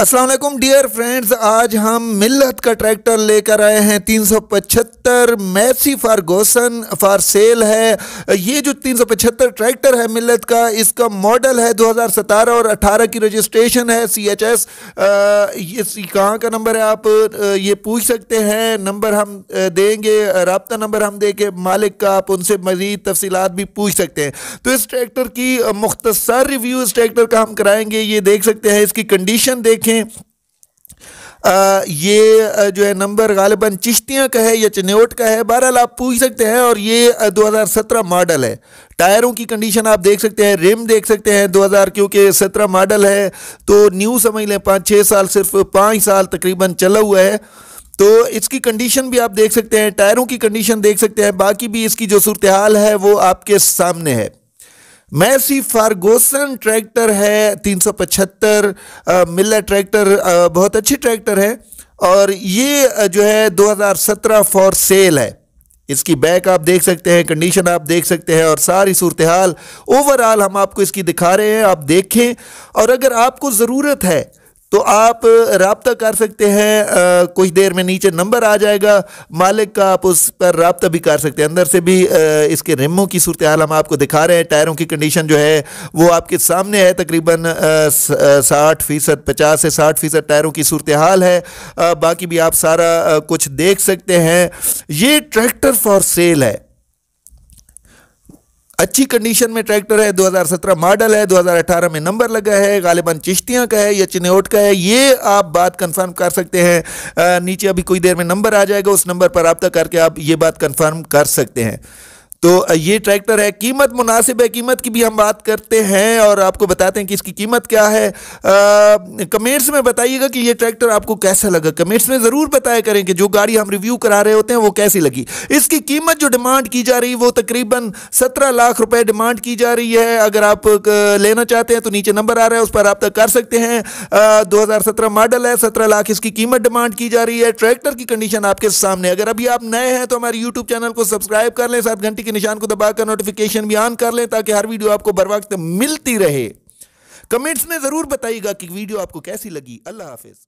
Aslam dear friends आज हम मिल्लत का ट्रैक्टर लेकर आए हैं तीन सौ पचहत्तर मैसी फारगोसन फार सेल है ये जो तीन सौ पचहत्तर ट्रैक्टर है मिल्लत का इसका मॉडल है दो हज़ार सतारह और अठारह की रजिस्ट्रेशन है सी एच एस ये कहाँ का नंबर है आप ये पूछ सकते हैं नंबर हम देंगे रबता नंबर हम दे के मालिक का आप उनसे मज़ीद तफसीत भी पूछ सकते हैं तो इस ट्रैक्टर की मुख्तसर रिव्यू इस ट्रैक्टर का हम कराएँगे ये देख सकते हैं इसकी कंडीशन देखें देखें आ, ये जो है नंबर गालिबा चिश्तियाँ का है या चनेट का है बहरहाल आप पूछ सकते हैं और ये 2017 मॉडल है टायरों की कंडीशन आप देख सकते हैं रिम देख सकते हैं 2000 क्योंकि सत्रह मॉडल है तो न्यू समझ लें पाँच छः साल सिर्फ पाँच साल तकरीबन चला हुआ है तो इसकी कंडीशन भी आप देख सकते हैं टायरों की कंडीशन देख सकते हैं बाकी भी इसकी जो सूरत हाल है वो आपके सामने है मैसी फार्गोसन ट्रैक्टर है तीन सौ पचहत्तर मिल्ला ट्रैक्टर बहुत अच्छी ट्रैक्टर है और ये जो है 2017 फॉर सेल है इसकी बैक आप देख सकते हैं कंडीशन आप देख सकते हैं और सारी सूरत हाल ओवरऑल हम आपको इसकी दिखा रहे हैं आप देखें और अगर आपको ज़रूरत है तो आप रबता कर सकते हैं आ, कुछ देर में नीचे नंबर आ जाएगा मालिक का आप उस पर रबता भी कर सकते हैं अंदर से भी आ, इसके रिमों की सूरत हाल हम आपको दिखा रहे हैं टायरों की कंडीशन जो है वो आपके सामने है तकरीबन साठ फ़ीसद पचास से साठ फ़ीसद टायरों की सूरत हाल है आ, बाकी भी आप सारा कुछ देख सकते हैं ये ट्रैक्टर फॉर सेल है अच्छी कंडीशन में ट्रैक्टर है 2017 मॉडल है 2018 में नंबर लगा है गालिबान चिश्तियाँ का है या चिनेट का है ये आप बात कंफर्म कर सकते हैं नीचे अभी कुछ देर में नंबर आ जाएगा उस नंबर पर रबता करके आप ये बात कंफर्म कर सकते हैं तो ये ट्रैक्टर है कीमत मुनासिब है कीमत की भी हम बात करते हैं और आपको बताते हैं कि इसकी कीमत क्या है कमेंट्स में बताइएगा कि ये ट्रैक्टर आपको कैसा लगा कमेंट्स में ज़रूर बताया करें कि जो गाड़ी हम रिव्यू करा रहे होते हैं वो कैसी लगी इसकी कीमत जो डिमांड की जा रही है वो तकरीबन सत्रह लाख रुपये डिमांड की जा रही है अगर आप लेना चाहते हैं तो नीचे नंबर आ रहा है उस पर आप तक कर सकते हैं दो मॉडल है सत्रह लाख इसकी कीमत डिमांड की जा रही है ट्रैक्टर की कंडीशन आपके सामने अगर अभी आप नए हैं तो हमारे यूट्यूब चैनल को सब्सक्राइब कर लें सात घंटे के निशान को दबाकर नोटिफिकेशन भी ऑन कर लें ताकि हर वीडियो आपको बर वक्त मिलती रहे कमेंट्स में ज़रूर बताइएगा कि वीडियो आपको कैसी लगी अल्लाह हाफिज़